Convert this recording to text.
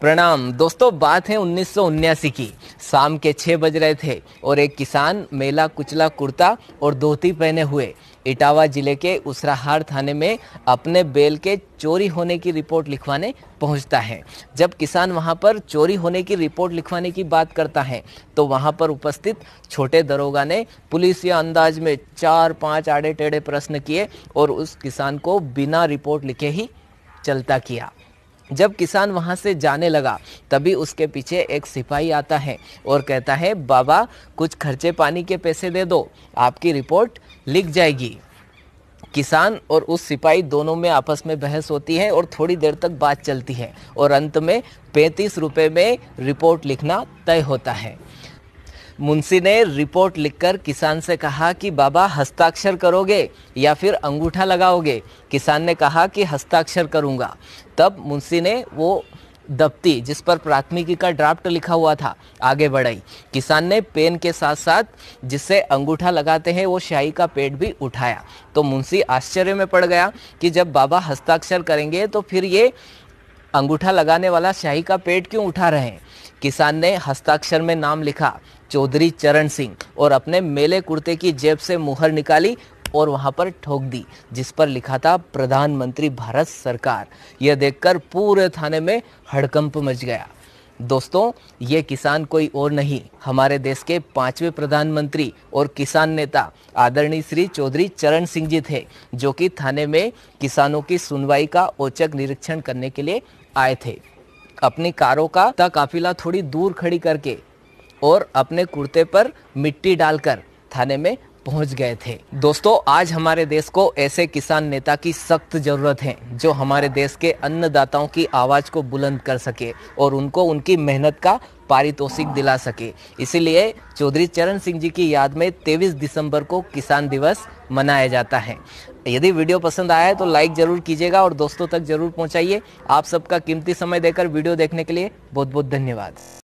प्रणाम दोस्तों बात है उन्नीस की शाम के छः बज रहे थे और एक किसान मेला कुचला कुर्ता और धोती पहने हुए इटावा जिले के उसराहार थाने में अपने बेल के चोरी होने की रिपोर्ट लिखवाने पहुंचता है जब किसान वहां पर चोरी होने की रिपोर्ट लिखवाने की बात करता है तो वहां पर उपस्थित छोटे दरोगा ने पुलिस या अंदाज में चार पाँच आड़े टेढ़े प्रश्न किए और उस किसान को बिना रिपोर्ट लिखे ही चलता किया जब किसान वहाँ से जाने लगा तभी उसके पीछे एक सिपाही आता है और कहता है बाबा कुछ खर्चे पानी के पैसे दे दो आपकी रिपोर्ट लिख जाएगी किसान और उस सिपाही दोनों में आपस में बहस होती है और थोड़ी देर तक बात चलती है और अंत में पैंतीस रुपये में रिपोर्ट लिखना तय होता है मुंशी ने रिपोर्ट लिखकर किसान से कहा कि बाबा हस्ताक्षर करोगे या फिर अंगूठा लगाओगे किसान ने कहा कि हस्ताक्षर करूँगा तब मुंशी ने वो दफ्ती जिस पर प्राथमिकी का ड्राफ्ट लिखा हुआ था आगे बढ़ाई किसान ने पेन के साथ साथ जिससे अंगूठा लगाते हैं वो शाही का पेट भी उठाया तो मुंशी आश्चर्य में पड़ गया कि जब बाबा हस्ताक्षर करेंगे तो फिर ये अंगूठा लगाने वाला शाही का पेट क्यों उठा रहे हैं किसान ने हस्ताक्षर में नाम लिखा चौधरी चरण सिंह और अपने मेले कुर्ते की जेब से मुहर निकाली और वहां पर ठोक दी जिस पर लिखा था प्रधानमंत्री भारत सरकार यह देखकर पूरे थाने में हड़कंप मच गया दोस्तों ये किसान कोई और नहीं हमारे देश के पांचवें प्रधानमंत्री और किसान नेता आदरणीय श्री चौधरी चरण सिंह जी थे जो कि थाने में किसानों की सुनवाई का औचक निरीक्षण करने के लिए आए थे अपनी कारों का ता काफिला थोड़ी दूर खड़ी करके और अपने कुर्ते पर मिट्टी डालकर थाने में पहुंच गए थे दोस्तों आज हमारे देश को ऐसे किसान नेता की सख्त जरूरत है जो हमारे देश के अन्नदाताओं की आवाज को बुलंद कर सके और उनको उनकी मेहनत का पारितोषिक दिला सके इसीलिए चौधरी चरण सिंह जी की याद में 23 दिसंबर को किसान दिवस मनाया जाता है यदि वीडियो पसंद आया है तो लाइक ज़रूर कीजिएगा और दोस्तों तक ज़रूर पहुंचाइए आप सबका कीमती समय देकर वीडियो देखने के लिए बहुत बहुत धन्यवाद